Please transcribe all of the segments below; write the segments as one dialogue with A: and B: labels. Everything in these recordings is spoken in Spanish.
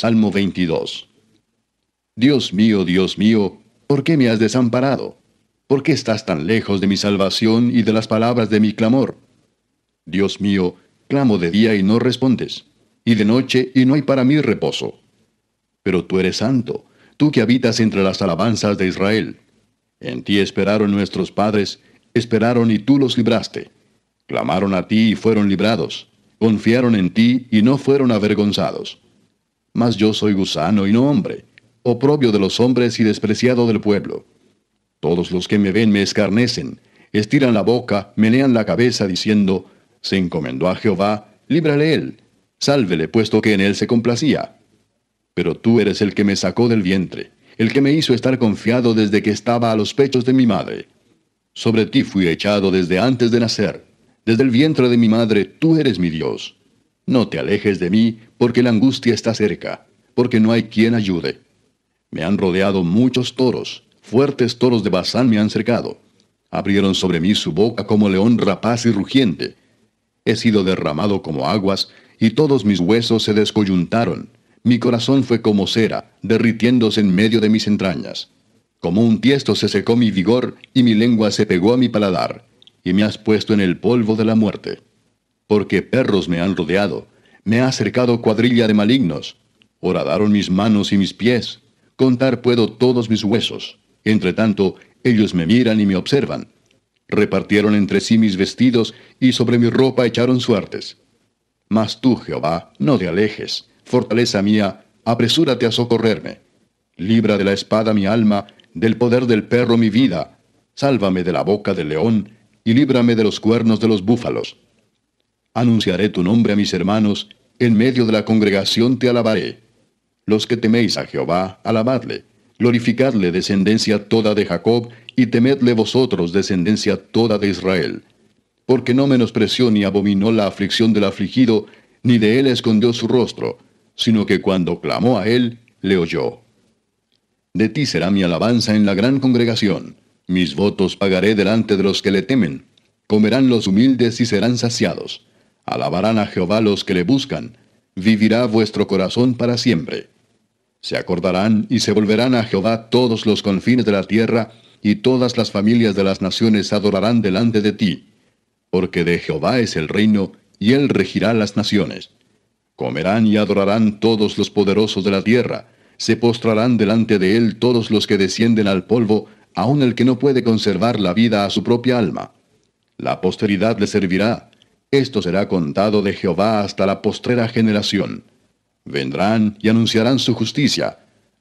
A: Salmo 22. Dios mío, Dios mío, ¿por qué me has desamparado? ¿Por qué estás tan lejos de mi salvación y de las palabras de mi clamor? Dios mío, clamo de día y no respondes, y de noche y no hay para mí reposo. Pero tú eres santo, tú que habitas entre las alabanzas de Israel. En ti esperaron nuestros padres, esperaron y tú los libraste. Clamaron a ti y fueron librados. Confiaron en ti y no fueron avergonzados mas yo soy gusano y no hombre, oprobio de los hombres y despreciado del pueblo. Todos los que me ven me escarnecen, estiran la boca, menean la cabeza, diciendo, Se encomendó a Jehová, líbrale él, sálvele, puesto que en él se complacía. Pero tú eres el que me sacó del vientre, el que me hizo estar confiado desde que estaba a los pechos de mi madre. Sobre ti fui echado desde antes de nacer, desde el vientre de mi madre tú eres mi Dios. No te alejes de mí, porque la angustia está cerca, porque no hay quien ayude. Me han rodeado muchos toros, fuertes toros de Bazán me han cercado. Abrieron sobre mí su boca como león rapaz y rugiente. He sido derramado como aguas, y todos mis huesos se descoyuntaron. Mi corazón fue como cera, derritiéndose en medio de mis entrañas. Como un tiesto se secó mi vigor, y mi lengua se pegó a mi paladar, y me has puesto en el polvo de la muerte porque perros me han rodeado, me ha cercado cuadrilla de malignos, horadaron mis manos y mis pies, contar puedo todos mis huesos. Entre tanto, ellos me miran y me observan. Repartieron entre sí mis vestidos y sobre mi ropa echaron suertes. Mas tú, Jehová, no te alejes, fortaleza mía, apresúrate a socorrerme. Libra de la espada mi alma, del poder del perro mi vida. Sálvame de la boca del león y líbrame de los cuernos de los búfalos. Anunciaré tu nombre a mis hermanos, en medio de la congregación te alabaré. Los que teméis a Jehová, alabadle. Glorificadle descendencia toda de Jacob, y temedle vosotros descendencia toda de Israel. Porque no menospreció ni abominó la aflicción del afligido, ni de él escondió su rostro, sino que cuando clamó a él, le oyó. De ti será mi alabanza en la gran congregación. Mis votos pagaré delante de los que le temen. Comerán los humildes y serán saciados. Alabarán a Jehová los que le buscan, vivirá vuestro corazón para siempre. Se acordarán y se volverán a Jehová todos los confines de la tierra, y todas las familias de las naciones adorarán delante de ti, porque de Jehová es el reino, y él regirá las naciones. Comerán y adorarán todos los poderosos de la tierra, se postrarán delante de él todos los que descienden al polvo, aun el que no puede conservar la vida a su propia alma. La posteridad le servirá, esto será contado de Jehová hasta la postrera generación. Vendrán y anunciarán su justicia.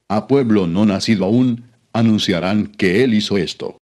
A: A pueblo no nacido aún, anunciarán que Él hizo esto.